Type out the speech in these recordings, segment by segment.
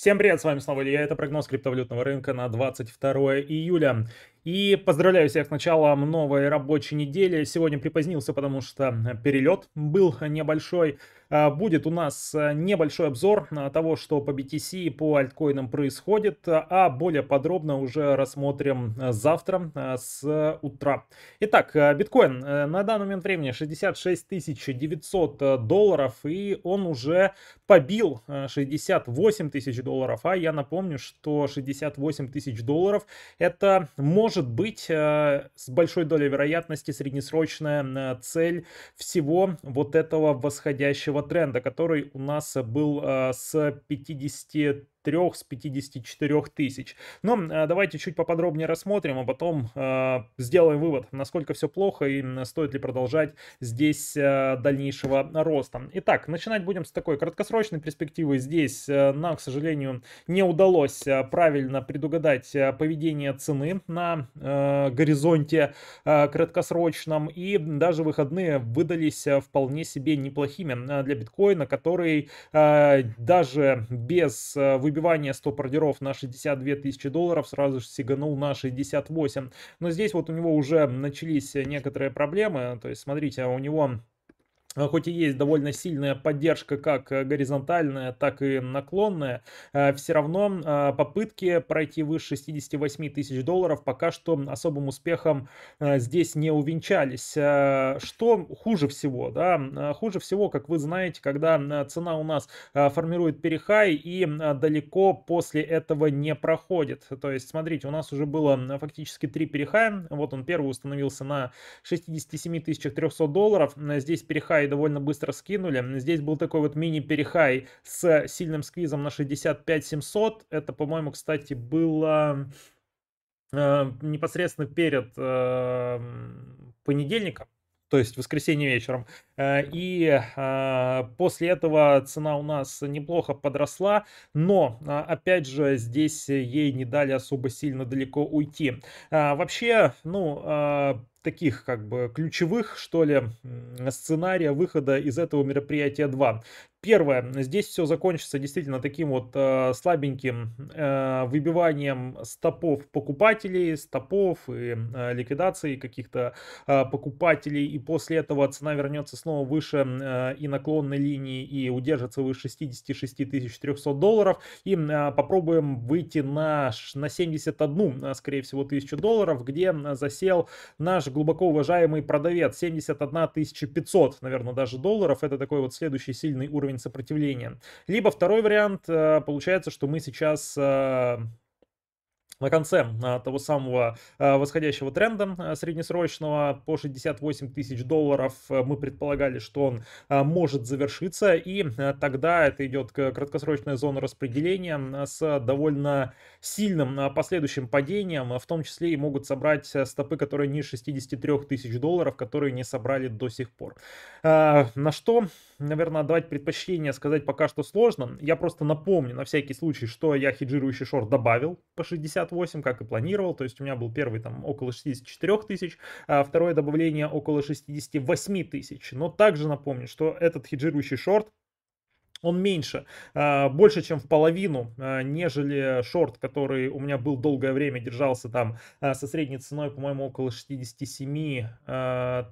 Всем привет, с вами снова Илья, это прогноз криптовалютного рынка на 22 июля. И поздравляю всех с началом новой рабочей недели. Сегодня припозднился, потому что э, перелет был небольшой. А, будет у нас э, небольшой обзор э, того, что по BTC и по альткоинам происходит, а более подробно уже рассмотрим завтра с утра. Итак, биткоин на данный момент времени 66 900 долларов, и он уже побил 68 тысяч долларов. А я напомню, что 68 тысяч долларов это может может быть э, с большой долей вероятности среднесрочная э, цель всего вот этого восходящего тренда, который у нас э, был с 50 53 с 54 тысяч. Но а, давайте чуть поподробнее рассмотрим, а потом а, сделаем вывод, насколько все плохо и стоит ли продолжать здесь э, дальнейшего роста. Итак, начинать будем с такой краткосрочной перспективы. Здесь э, нам, к сожалению, не удалось э, правильно предугадать поведение цены на горизонте краткосрочном. И даже выходные выдались вполне себе неплохими для биткоина, который даже без выбирания выбивание 100 ордеров на 62 тысячи долларов сразу же сиганул на 68. Но здесь вот у него уже начались некоторые проблемы. То есть, смотрите, а у него Э, хоть и есть довольно сильная поддержка как э, горизонтальная, так и наклонная, э, все равно попытки пройти выше 68 тысяч долларов пока что особым успехом здесь не увенчались. Что хуже всего? Да? Хуже всего, как вы знаете, когда цена у нас формирует перехай и далеко после этого не проходит. То есть, смотрите, у нас уже было фактически три перехая. Вот он первый установился на 67 300 долларов. Здесь перехай которые довольно быстро скинули. Здесь был такой вот мини-перехай с сильным сквизом на 65-700. Это, по-моему, кстати, было э, непосредственно перед э, понедельником то есть в воскресенье вечером. Э, и а, после этого цена у нас неплохо подросла, но, а, опять же, здесь ей не дали особо сильно далеко уйти. А, вообще, ну, таких как бы ключевых, что ли, сценария выхода из этого мероприятия 2. Первое, здесь все закончится действительно таким вот э, слабеньким э, выбиванием стопов покупателей, стопов и э, ликвидацией каких-то э, покупателей. И после этого цена вернется снова выше э, и наклонной линии, и удержится выше 66 300 долларов. И э, попробуем выйти на, на 71, э, скорее всего, тысячу долларов, где засел наш глубоко уважаемый продавец. 71 500, наверное, даже долларов. Это такой вот следующий сильный уровень уровень сопротивления. Либо второй вариант, э, получается, что мы сейчас э, на конце а, того самого а, восходящего тренда а, среднесрочного по 68 тысяч долларов мы предполагали, что он может завершиться, и тогда это идет краткосрочная зона распределения с довольно сильным последующим падением, в том числе и могут собрать стопы, которые ниже 63 тысяч долларов, которые не собрали до сих пор. На что, наверное, давать предпочтение сказать пока что сложно. Я просто напомню на всякий случай, что я хеджирующий шорт добавил по 60 68, как и планировал, то есть у меня был первый там около 64 тысяч, а второе добавление около 68 тысяч. Но также напомню, что этот хеджирующий шорт он меньше, а, больше, чем в половину, а, нежели шорт, который у меня был долгое время, держался там а, со средней ценой, по-моему, около 67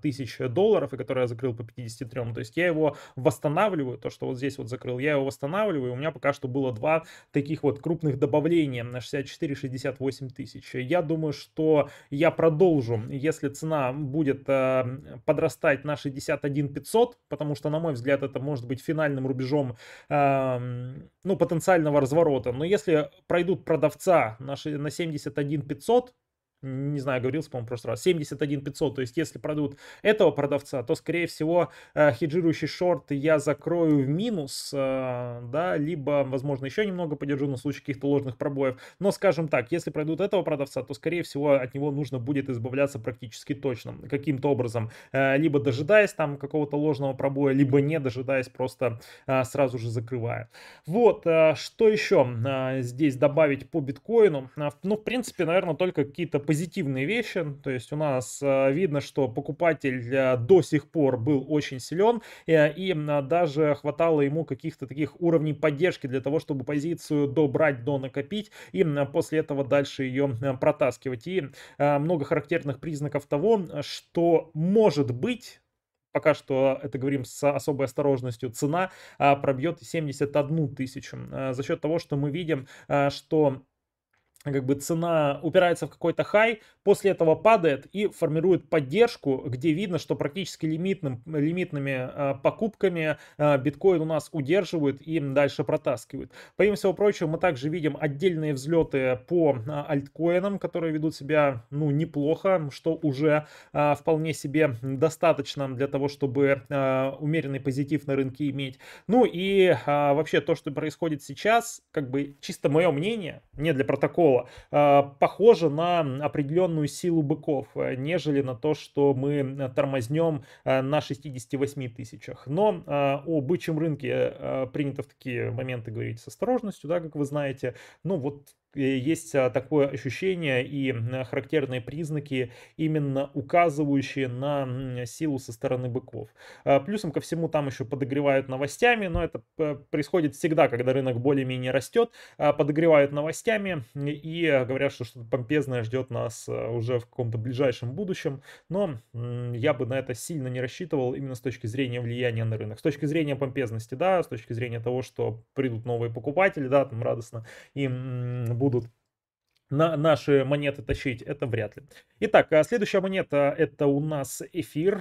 тысяч долларов, и который я закрыл по 53. То есть я его восстанавливаю, то, что вот здесь вот закрыл, я его восстанавливаю, у меня пока что было два таких вот крупных добавления на 64-68 тысяч. Я думаю, что я продолжу, если цена будет подрастать на 61 500, потому что, на мой взгляд, это может быть финальным рубежом э, ну, потенциального разворота. Но если пройдут продавца на, на 71 500, не знаю, говорил, по-моему, в прошлый раз, 71 500. То есть, если продадут этого продавца, то, скорее всего, э, хеджирующий шорт я закрою в минус, э, да, либо, возможно, еще немного подержу на случай каких-то ложных пробоев. Но, скажем так, если пройдут этого продавца, то, скорее всего, от него нужно будет избавляться практически точно, каким-то образом. Э, либо дожидаясь там какого-то ложного пробоя, либо не дожидаясь, просто сразу же закрывая. Вот, что еще здесь добавить по биткоину? Ну, в принципе, наверное, только какие-то позитивные вещи. То есть у нас э, видно, что покупатель э, до сих пор был очень силен, э, и даже хватало ему каких-то таких уровней поддержки для того, чтобы позицию добрать, до накопить, и после этого дальше ее протаскивать. И много характерных признаков того, что может быть пока что это говорим с особой осторожностью, цена пробьет 71 тысячу. За счет того, что мы видим, что как бы цена упирается в какой-то хай, после этого падает и формирует поддержку, где видно, что практически лимитным, лимитными э, покупками э, биткоин у нас удерживают и дальше протаскивают. Помимо всего прочего, мы также видим отдельные взлеты по э, альткоинам, которые ведут себя ну неплохо, что уже э, вполне себе достаточно для того, чтобы э, умеренный позитив на рынке иметь. Ну и э, вообще то, что происходит сейчас, как бы чисто мое мнение, не для протокола, Э, похоже на определенную силу быков, э, нежели на то, что мы э, тормознем на 68 тысячах. Но о бычьем рынке принято в такие моменты говорить с осторожностью, да, как вы знаете. Ну вот есть а, такое ощущение и характерные признаки, именно указывающие на силу со стороны быков. А, плюсом ко всему там еще подогревают новостями, но это э, происходит всегда, когда рынок более-менее растет, а, подогревают новостями и говорят, что что-то помпезное ждет нас э, уже в каком-то ближайшем будущем, но я бы на это сильно не рассчитывал именно с точки зрения влияния на рынок. С точки зрения помпезности, да, с точки зрения того, что придут новые покупатели, да, там радостно, и будут будут на наши монеты тащить, это вряд ли. Итак, а, следующая монета это у нас эфир.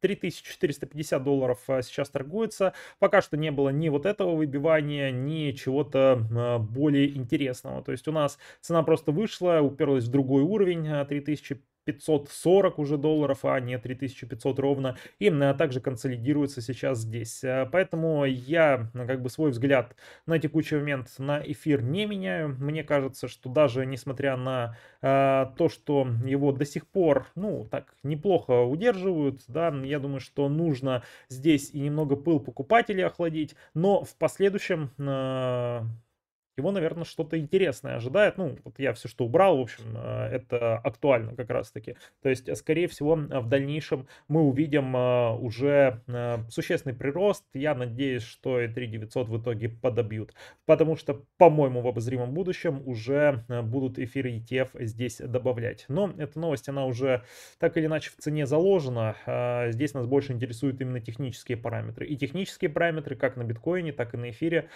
3450 а, долларов а, сейчас торгуется. Пока что не было ни вот этого выбивания, ни чего-то более интересного. То есть у нас цена просто вышла, уперлась в другой уровень 3000 540 уже долларов, а не 3500 ровно, и а также консолидируется сейчас здесь. А, поэтому я как бы свой взгляд на текущий момент на эфир не меняю. Мне кажется, что даже несмотря на а, то, что его до сих пор, ну, так неплохо удерживают, да, я думаю, что нужно здесь и немного пыл покупателей охладить, но в последующем его, наверное, что-то интересное ожидает. Ну, вот я все, что убрал, в общем, э, это актуально как раз-таки. То есть, э, скорее всего, в дальнейшем мы увидим э, уже существенный прирост. Я надеюсь, что и 3900 в итоге подобьют, потому что, по-моему, в обозримом будущем уже будут эфиры ETF здесь добавлять. Но эта новость, она уже так или иначе в цене заложена. Здесь нас больше интересуют именно технические параметры. И технические параметры, как на биткоине, так и на эфире,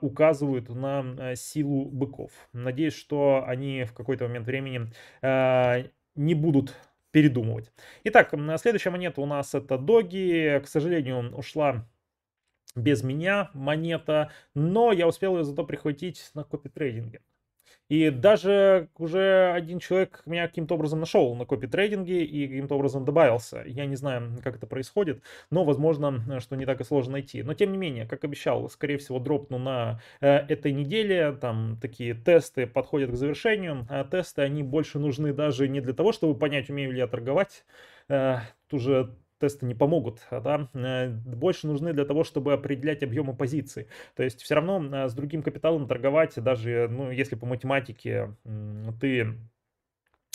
указывают на Э, силу быков. Надеюсь, что они в какой-то момент времени э, не будут передумывать. Итак, следующая монета у нас это Доги. К сожалению, ушла без меня монета, но я успел ее зато прихватить на копи трейдинге. И даже уже один человек меня каким-то образом нашел на копи-трейдинге и каким-то образом добавился. Я не знаю, как это происходит, но, возможно, э, что не так и сложно найти. Но, тем не менее, как обещал, скорее всего, дропну на э, этой неделе. Там такие тесты подходят к завершению. А тесты, они больше нужны даже не для того, чтобы понять, умею ли я торговать. Э, тут тесты не помогут, а, да, э, больше нужны для того, чтобы определять объемы позиций. То есть все равно э, с другим капиталом торговать, даже, ну, если по математике ты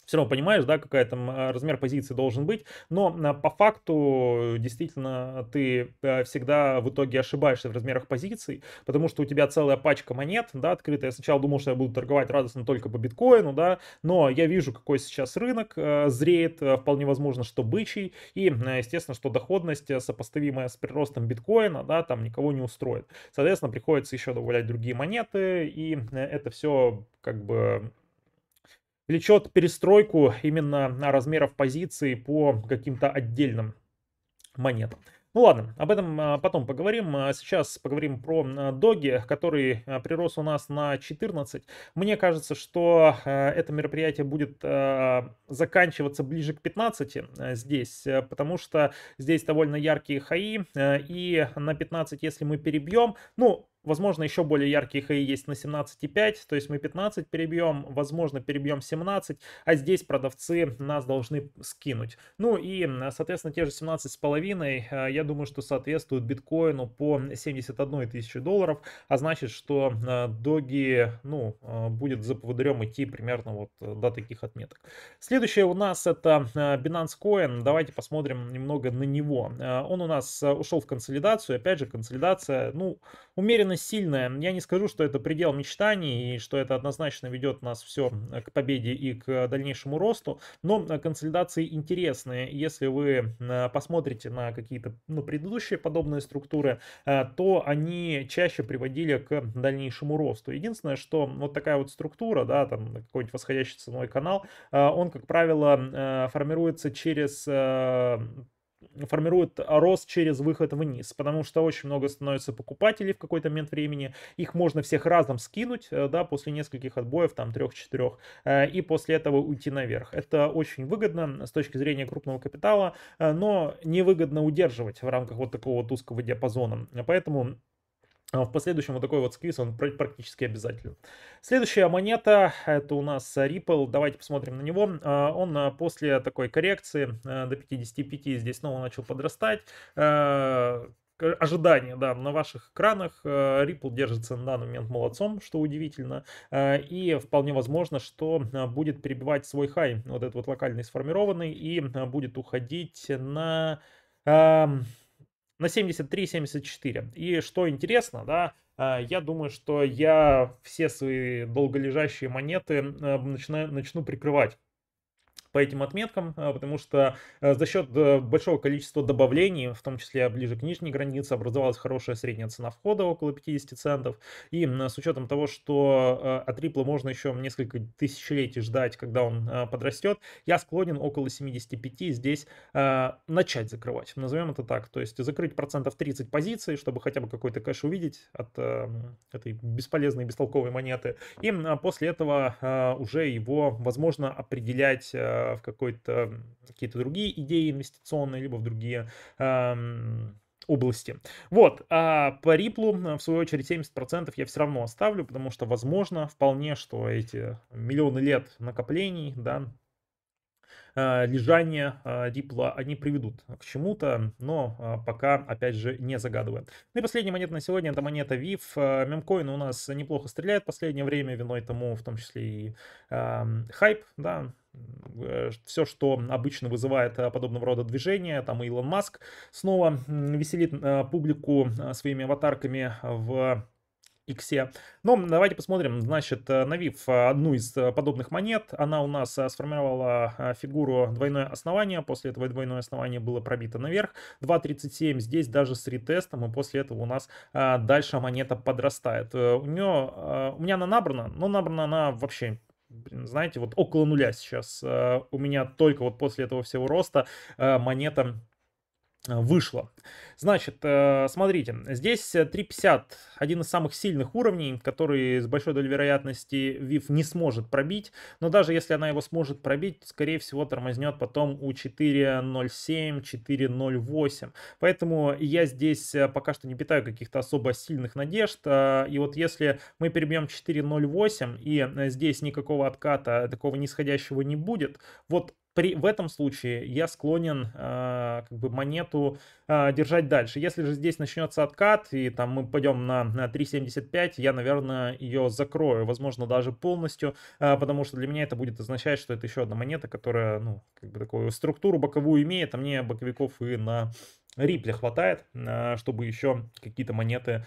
все равно понимаешь, да, какая там а, размер позиции должен быть, но а, по факту действительно ты э, всегда в итоге ошибаешься в размерах позиций, потому что у тебя целая пачка монет, да, открытая. Я сначала думал, что я буду торговать радостно только по биткоину, да, но я вижу, какой сейчас рынок э, зреет, э, вполне возможно, что бычий, и, естественно, что доходность сопоставимая с приростом биткоина, да, там никого не устроит. Соответственно, приходится еще добавлять другие монеты, и это все как бы влечет перестройку именно размеров позиций по каким-то отдельным монетам. Ну ладно, об этом а, потом поговорим. А сейчас поговорим про а, Доги, который прирос у нас на 14. Мне кажется, что это мероприятие будет заканчиваться ближе к 15 здесь, потому что здесь довольно яркие хаи, и на 15, если мы перебьем, ну, Возможно, еще более яркие хаи есть на 17,5, то есть мы 15 перебьем, возможно, перебьем 17, а здесь продавцы нас должны скинуть. Ну и, а, соответственно, те же 17,5, а, я думаю, что соответствуют биткоину по 71 тысячи долларов, а значит, что доги, а, ну, будет за поводырем идти примерно вот до таких отметок. Следующее у нас это Binance Coin, давайте посмотрим немного на него. Он у нас ушел в консолидацию, опять же, консолидация, ну, Умеренно сильная. Я не скажу, что это предел мечтаний и что это однозначно ведет нас все э, к победе и к э, дальнейшему росту, но э, консолидации интересные. Если вы посмотрите на какие-то ну, предыдущие подобные структуры, то они чаще приводили к дальнейшему росту. Единственное, что вот такая вот структура, да, там какой-нибудь восходящий ценой канал, он, как правило, формируется через формирует рост через выход вниз, потому что очень много становится покупателей в какой-то момент времени, их можно всех разом скинуть, э, да, после нескольких отбоев, там, трех-четырех, э, и после этого уйти наверх. Это очень выгодно с точки зрения крупного капитала, э, но невыгодно удерживать в рамках вот такого вот узкого диапазона, поэтому а в последующем вот такой вот сквиз, он практически обязателен. Следующая монета, это у нас Ripple, давайте посмотрим на него. А, он а, после такой коррекции до 55 здесь снова начал подрастать ожидания, да, на ваших экранах. Ripple держится на данный момент молодцом, что удивительно. И вполне возможно, что будет перебивать свой хай, вот этот вот локальный сформированный, и будет уходить на на 73-74. И что интересно, да, э, я думаю, что я все свои долголежащие монеты э, начну, начну прикрывать по этим отметкам, э, потому что э, за счет э, большого количества добавлений, в том числе ближе к нижней границе, образовалась хорошая средняя цена входа, около 50 центов. И с учетом того, что от Ripple можно еще несколько тысячелетий ждать, когда он подрастет, я склонен около 75 здесь начать закрывать, назовем это так. То есть закрыть процентов 30 позиций, чтобы хотя бы какой-то кэш увидеть от эм, этой бесполезной, бестолковой монеты. И а после этого уже его, возможно, определять Э, в какой-то какие-то другие идеи инвестиционные, либо в другие эм, области. Вот, а по Ripple э, в свою очередь, 70% я все равно оставлю, потому что, возможно, вполне, что эти миллионы лет накоплений, да, а, лежание Ripple а, они приведут к чему-то, но а, пока, опять же, не загадываем. Ну и последняя монета на сегодня, это монета VIF. Мемкоин у нас неплохо стреляет в последнее время, виной тому в том числе и э, хайп, да, э, все, что обычно вызывает подобного рода движения. Там Илон Маск снова веселит публику своими аватарками в иксе. Но давайте посмотрим, значит, э, навив э, одну из э, подобных монет, она у нас сформировала фигуру двойное основание, после этого двойное основание было пробито наверх, 2.37 здесь даже с ретестом, и после этого у нас дальше монета подрастает. У нее, у меня она набрана, но набрана она вообще знаете, вот около нуля сейчас. У меня только вот после этого всего роста монета Э, вышло. Значит, э, смотрите, здесь 350, один из самых сильных уровней, который с большой долей вероятности Вив не сможет пробить, но даже если она его сможет пробить, скорее всего тормознет потом у 4.07, 4.08, поэтому я здесь э, пока что не питаю каких-то особо сильных надежд, и вот если мы перебьем 4.08 и здесь никакого отката такого нисходящего не будет, вот при, в этом случае я склонен э, как бы монету э, держать дальше. Если же здесь начнется откат, и там мы пойдем на, на 3.75, я, наверное, ее закрою, возможно, даже полностью, э, потому что для меня это будет означать, что это еще одна монета, которая, ну, как бы такую структуру боковую имеет, а мне боковиков и на рипле хватает, э, чтобы еще какие-то монеты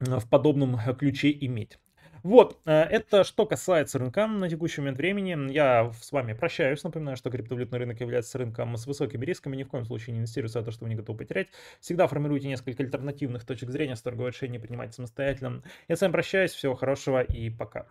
в подобном ключе иметь. Вот, э, это что касается рынка на текущий момент времени. Я с вами прощаюсь, напоминаю, что криптовалютный рынок является рынком с высокими рисками, ни в коем случае не инвестируйте за то, что вы не готовы потерять. Всегда формируйте несколько альтернативных точек зрения, с торгового решения принимайте самостоятельно. Я с вами прощаюсь, всего хорошего и пока.